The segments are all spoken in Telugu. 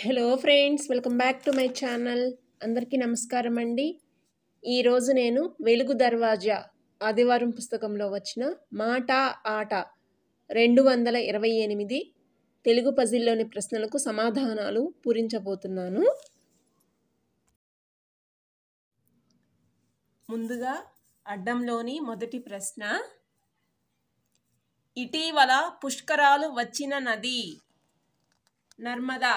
hello friends welcome back to my channel అందరికీ నమస్కారం అండి ఈరోజు నేను వెలుగు దర్వాజా ఆదివారం పుస్తకంలో వచ్చిన మాట ఆట రెండు వందల ఇరవై ఎనిమిది తెలుగు పజిల్లోని ప్రశ్నలకు సమాధానాలు పూరించబోతున్నాను ముందుగా అడ్డంలోని మొదటి ప్రశ్న ఇటీవల పుష్కరాలు వచ్చిన నది నర్మదా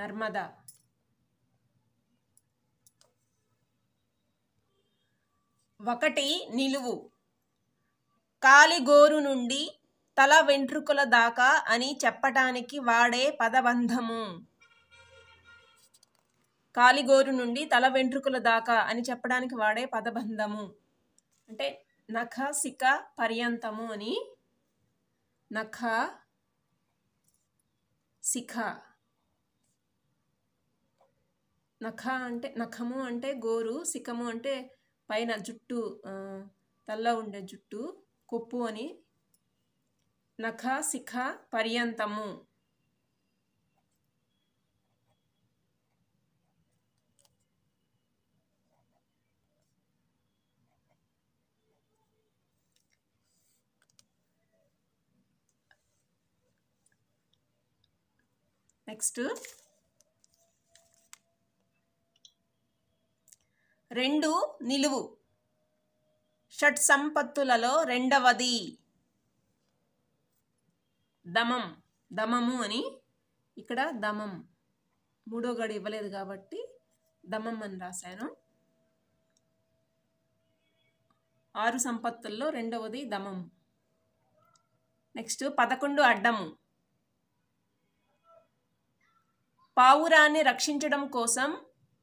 నర్మదా ఒకటి నిలువు కాలిగోరు నుండి తల వెంట్రుకల దాకా అని చెప్పటానికి వాడే పదబంధము కాలిగోరు నుండి తల వెంట్రుకల దాకా అని చెప్పడానికి వాడే పదబంధము అంటే నఖ సిక పర్యంతము అని నఖ శిఖ నఖ అంటే నఖము అంటే గోరు సిఖము అంటే పైన జుట్టు తల్ల ఉండే జుట్టు కొప్పు అని నఖ శిఖ పర్యంతము నెక్స్ట్ రెండు నిలువు షట్ సంపత్తులలో రెండవది దమం దమము అని ఇక్కడ దమం మూడో గడి ఇవ్వలేదు కాబట్టి దమం అని రాశాను ఆరు సంపత్తుల్లో రెండవది దమం నెక్స్ట్ పదకొండు అడ్డము పావురాన్ని రక్షించడం కోసం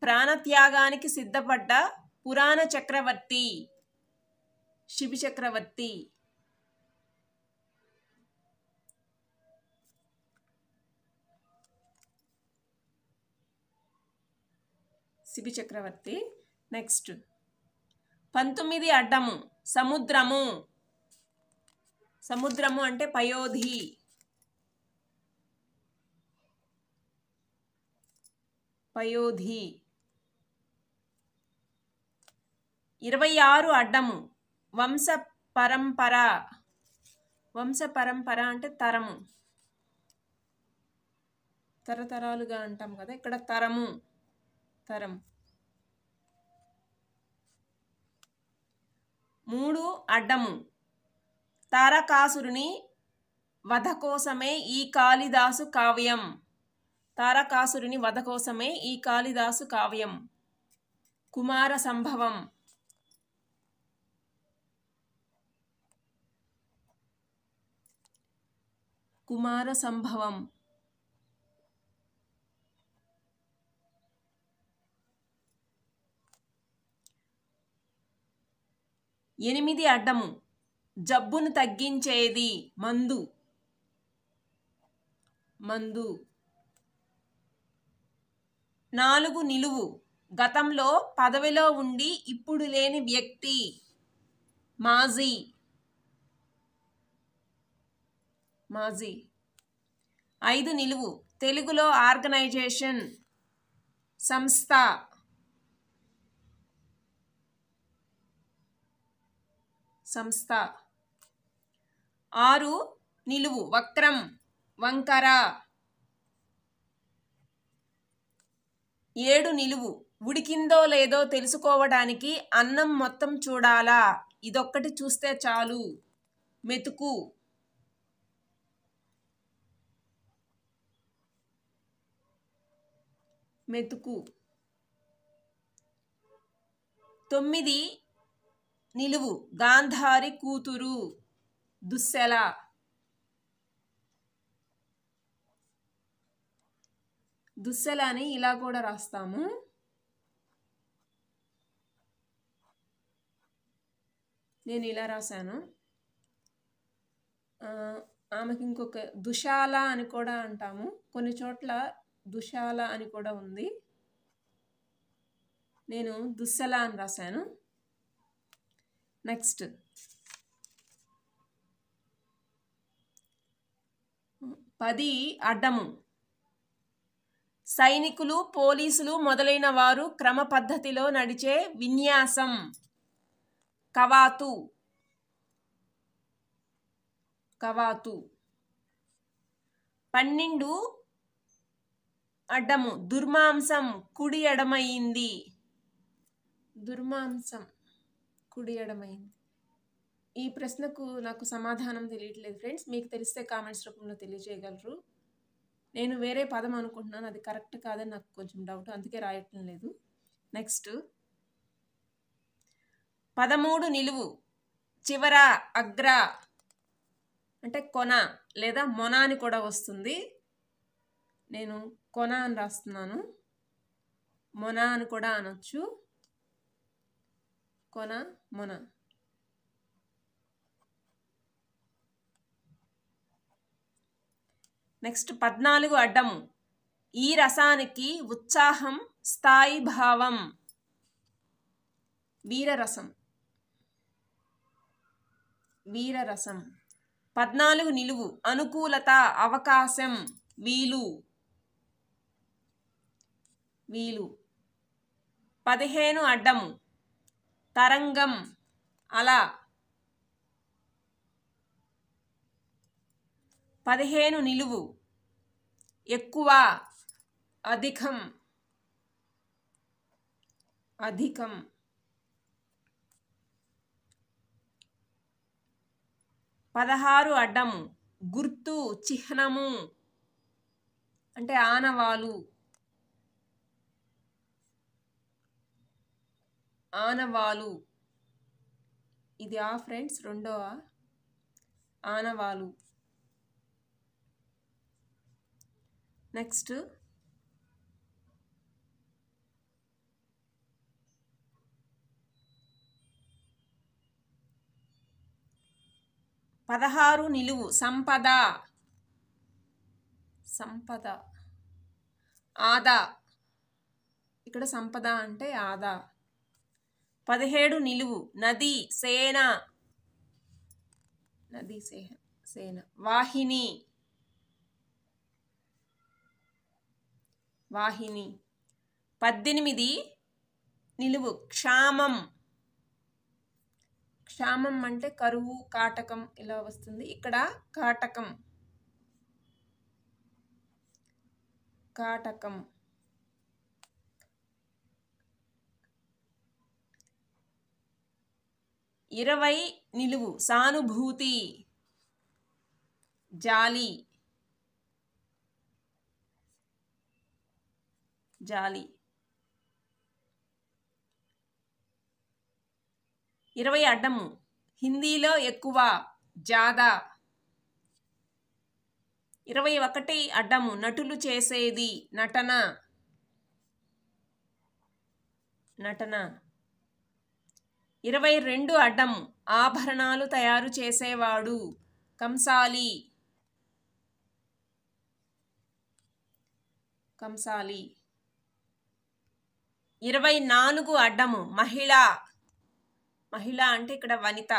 ప్రాణత్యాగానికి సిద్ధపడ్డ పురాణ చక్రవర్తి శిబి చక్రవర్తి శిబి చక్రవర్తి నెక్స్ట్ పంతొమ్మిది అడ్డము సముద్రము సముద్రము అంటే పయోధి పయోధి ఇరవై ఆరు అడ్డము వంశ పరంపర వంశ పరంపర అంటే తరము తరతరాలుగా అంటాం కదా ఇక్కడ తరము తరం మూడు అడ్డము తారకాసురుని వధ కోసమే ఈ కాళిదాసు కావ్యం తారకాసురుని వధ కోసమే ఈ కాళిదాసు కావ్యం కుమార సంభవం కుమార సంభవం ఎనిమిది అడ్డము జబ్బును తగ్గించేది మందు మందు నాలుగు నిలువు గతంలో పదవిలో ఉండి ఇప్పుడు లేని వ్యక్తి మాజీ మాజీ ఐదు నిలువు తెలుగులో ఆర్గనైజేషన్ సంస్థ సంస్థ ఆరు నిలువు వక్రం వంకర ఏడు నిలువు ఉడికిందో లేదో తెలుసుకోవడానికి అన్నం మొత్తం చూడాలా ఇదొక్కటి చూస్తే చాలు మెతుకు మెతుకు తొమ్మిది నిలువు గాంధారి కూతురు దుస్సెల దుస్సెల అని ఇలా కూడా రాస్తాము నేను ఇలా రాశాను ఆమెకి ఇంకొక దుశాల అని కూడా అంటాము కొన్ని చోట్ల దుశాల అని కూడా ఉంది నేను దుస్సల అని రాశాను నెక్స్ట్ పది అడ్డము సైనికులు పోలీసులు మొదలైన వారు క్రమ పద్ధతిలో నడిచే విన్యాసం కవాతు కవాతు పన్నెండు అడ్డము దుర్మాంసం కుడి ఎడమైంది దుర్మాంసం కుడి ఎడమైంది ఈ ప్రశ్నకు నాకు సమాధానం తెలియట్లేదు ఫ్రెండ్స్ మీకు తెలిస్తే కామెంట్స్ రూపంలో తెలియజేయగలరు నేను వేరే పదం అనుకుంటున్నాను అది కరెక్ట్ కాదని నాకు కొంచెం డౌట్ అందుకే రాయటం లేదు నెక్స్ట్ పదమూడు నిలువు చివర అగ్ర అంటే కొన లేదా మొన అని కూడా వస్తుంది నేను కొన అని రాస్తున్నాను మొన అని కూడా అనొచ్చు కొన మొన నెక్స్ట్ పద్నాలుగు అడ్డం ఈ రసానికి ఉత్సాహం స్థాయి భావం వీరరసం వీరరసం పద్నాలుగు నిలువు అనుకూలత అవకాశం వీలు వీలు పదిహేను అడ్డం తరంగం అలా పదిహేను నిలువు ఎక్కువ అధికం అధికం పదహారు అడ్డం గుర్తు చిహ్నము అంటే ఆనవాలు ఆనవాలు ఇది ఆ ఫ్రెండ్స్ రెండవ ఆనవాలు నెక్స్ట్ పదహారు నిలువు సంపద సంపద ఆదా ఇక్కడ సంపద అంటే ఆదా పదిహేడు నిలువు నది సేన నది సేన సేన వాహిని వాహిని పద్దెనిమిది నిలువు క్షామం క్షామం అంటే కరువు కాటకం ఇలా వస్తుంది ఇక్కడ కాటకం కాటకం ఇరవై నిలువు సానుభూతి జాలి జాలి ఇరవై అడ్డము హిందీలో ఎక్కువ జాదా ఇరవై ఒకటి అడ్డము నటులు చేసేది నటన నటన ఇరవై రెండు అడ్డం ఆభరణాలు తయారు చేసేవాడు కంసాలి కంసాలి ఇరవై నాలుగు అడ్డము మహిళ మహిళ అంటే ఇక్కడ వనిత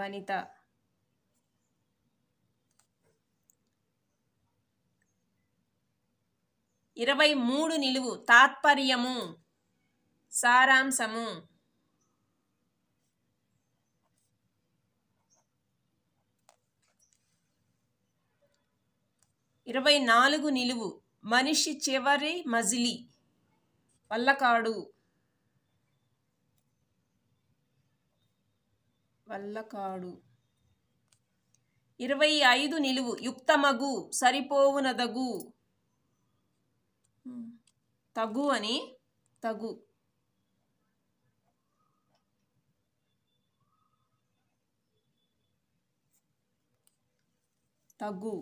వనిత ఇరవై మూడు నిలువు తాత్పర్యము సారాంశము ఇరవై నాలుగు నిలువు మనిషి చివరి మజిలి వల్లకాడు వల్లకాడు ఇరవై ఐదు నిలువు యుక్తమగు సరిపోవునదగు తగు అని తగు తగు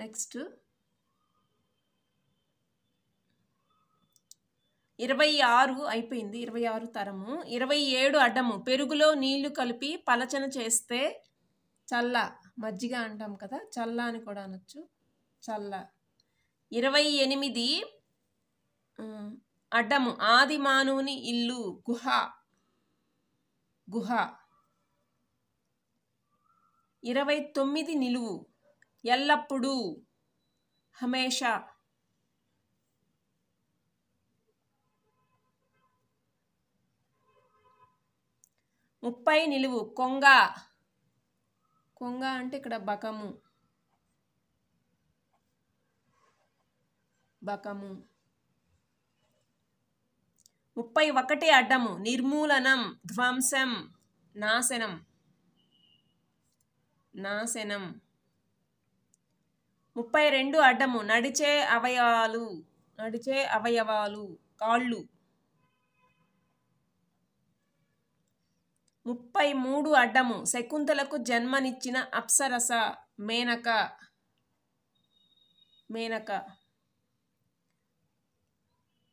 నెక్స్ట్ ఇరవై ఆరు అయిపోయింది ఇరవై ఆరు తరము ఇరవై ఏడు అడ్డము పెరుగులో నీళ్లు కలిపి పలచన చేస్తే చల్ల మజ్జిగ అంటాం కదా చల్ల అని కూడా అనొచ్చు చల్ల ఇరవై ఎనిమిది అడ్డము ఆది మానవుని ఇల్లు గుహ గుహ ఇరవై తొమ్మిది నిలువు ఎల్లప్పుడూ హమేషా ముప్పై నిలువు కొంగ కొంగ అంటే ఇక్కడ బకము బకము ముప్పై ఒకటి అడ్డము నిర్మూలనం ధ్వంసం నాశనం నాశనం ముప్పై రెండు అడ్డము నడిచే అవయవాలు నడిచే అవయవాలు కాళ్ళు ముప్పై మూడు అడ్డము శకుంతలకు జన్మనిచ్చిన అప్సరస మేనక మేనక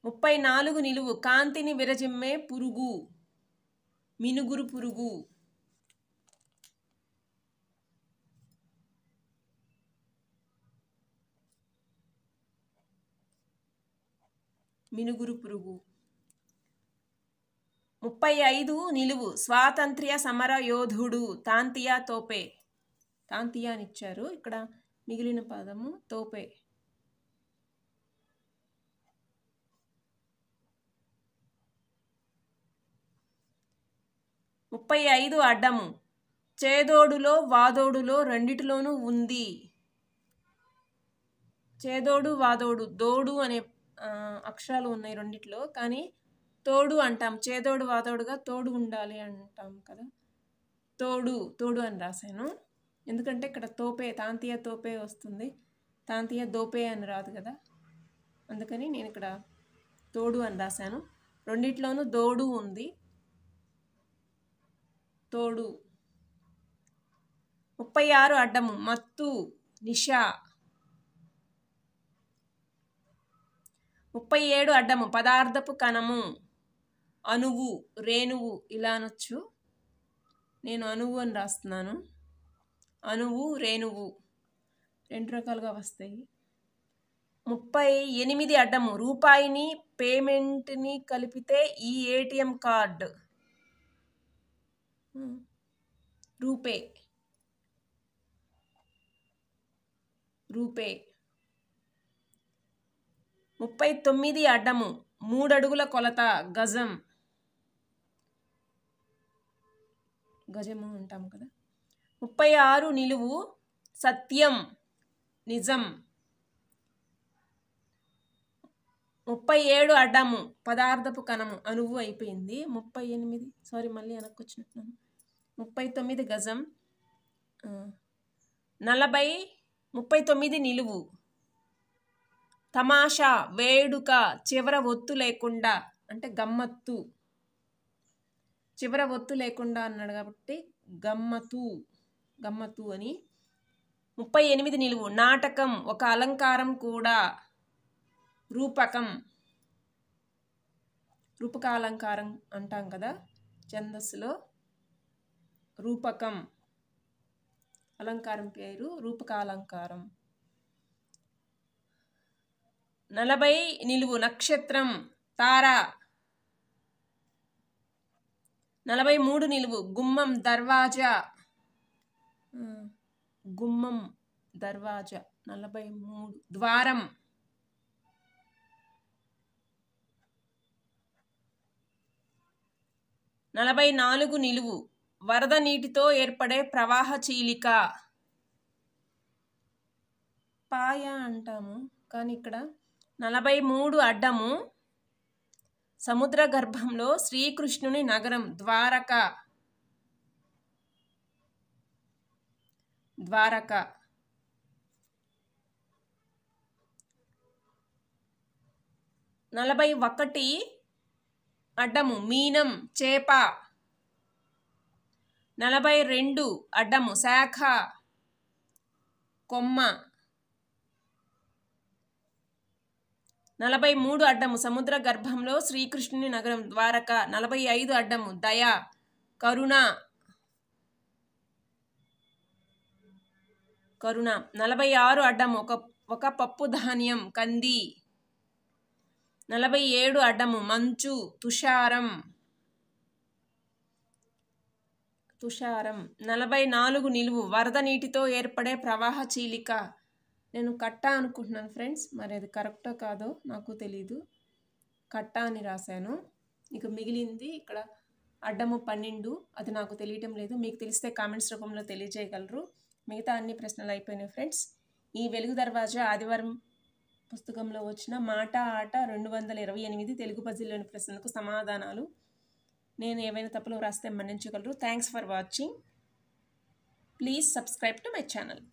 ముప్పై నాలుగు నిలువు కాంతిని విరజిమ్మే పురుగు మినుగురు పురుగు మినుగురు పురుగు ముప్పై ఐదు నిలువు స్వాతంత్ర్య సమర యోధుడు తాంతియా తోపే తాంతియా అని ఇచ్చారు ఇక్కడ మిగిలిన పదము తోపే ముప్పై ఐదు అడ్డము చేదోడులో వాదోడులో రెండిటిలోనూ ఉంది చేదోడు వాదోడు దోడు అనే అక్షరాలు ఉన్నాయి రెండిట్లో కానీ తోడు అంటాం చేదోడు వాదోడుగా తోడు ఉండాలి అంటాం కదా తోడు తోడు అని రాశాను ఎందుకంటే ఇక్కడ తోపే తాంతీయ తోపే వస్తుంది తాంతీయ దోపే అని రాదు కదా అందుకని నేను ఇక్కడ తోడు అని రాశాను రెండిట్లోనూ దోడు ఉంది తోడు ముప్పై ఆరు అడ్డము మత్తు నిషా ముప్పై ఏడు అడ్డము పదార్థపు కణము అణువు రేణువు ఇలా అనొచ్చు నేను అణువు అని రాస్తున్నాను అణువు రేణువు రెండు రకాలుగా వస్తాయి ముప్పై ఎనిమిది అడ్డము రూపాయిని పేమెంట్ని కలిపితే ఈ ఏటీఎం కార్డ్ రూపే రూపే ముప్పై తొమ్మిది అడ్డము మూడడుగుల కొలత గజం గజము అంటాము కదా ముప్పై ఆరు నిలువు సత్యం నిజం ముప్పై ఏడు అడ్డము పదార్థపు కణము అనువు అయిపోయింది ముప్పై ఎనిమిది సారీ మళ్ళీ వెనక్కొచ్చినట్టున్నాను ముప్పై తొమ్మిది గజం నలభై ముప్పై తొమ్మిది నిలువు తమాషా వేడుక చివర ఒత్తు లేకుండా అంటే గమ్మత్తు చివర ఒత్తు లేకుండా అన్నాడు కాబట్టి గమ్మతు గమ్మతు అని ముప్పై ఎనిమిది నిలువు నాటకం ఒక అలంకారం కూడా రూపకం రూపకాలంకారం అంటాం కదా ఛందస్సులో రూపకం అలంకారం పేరు రూపకాలంకారం నలభై నిలువు నక్షత్రం తార నలభై మూడు నిలువు గుమ్మం దర్వాజా గుమ్మం దర్వాజా నలభై మూడు ద్వారం నలభై నాలుగు నిలువు వరద నీటితో ఏర్పడే ప్రవాహ చీలిక పాయ అంటాము కానీ ఇక్కడ నలభై మూడు అడ్డము సముద్ర గర్భంలో శ్రీకృష్ణుని నగరం ద్వారక ద్వారక నలభై ఒకటి అడ్డము మీనం చేప నలభై రెండు అడ్డము శాఖ కొమ్మ నలభై మూడు అడ్డము సముద్ర గర్భంలో శ్రీకృష్ణుని నగరం ద్వారక నలభై ఐదు అడ్డము దయ కరుణ కరుణ నలభై ఆరు అడ్డము ఒక ఒక పప్పు ధాన్యం కంది నలభై ఏడు అడ్డము మంచు తుషారం తుషారం నలభై నాలుగు నిలువు వరద నీటితో ఏర్పడే ప్రవాహ చీలిక నేను కట్టా అనుకుంటున్నాను ఫ్రెండ్స్ మరి అది కరెక్టో కాదో నాకు తెలీదు కట్టా అని రాశాను ఇక మిగిలింది ఇక్కడ అడ్డము పన్నెండు అది నాకు తెలియటం లేదు మీకు తెలిస్తే కామెంట్స్ రూపంలో తెలియజేయగలరు మిగతా అన్ని ప్రశ్నలు అయిపోయినాయి ఫ్రెండ్స్ ఈ వెలుగు దర్వాజా ఆదివారం పుస్తకంలో వచ్చిన మాట ఆట రెండు వందల ఇరవై ఎనిమిది తెలుగు పజిల్లోని ప్రశ్నలకు సమాధానాలు నేను ఏవైనా తప్పులు రాస్తే మన్నించగలరు thanks for watching please subscribe to my channel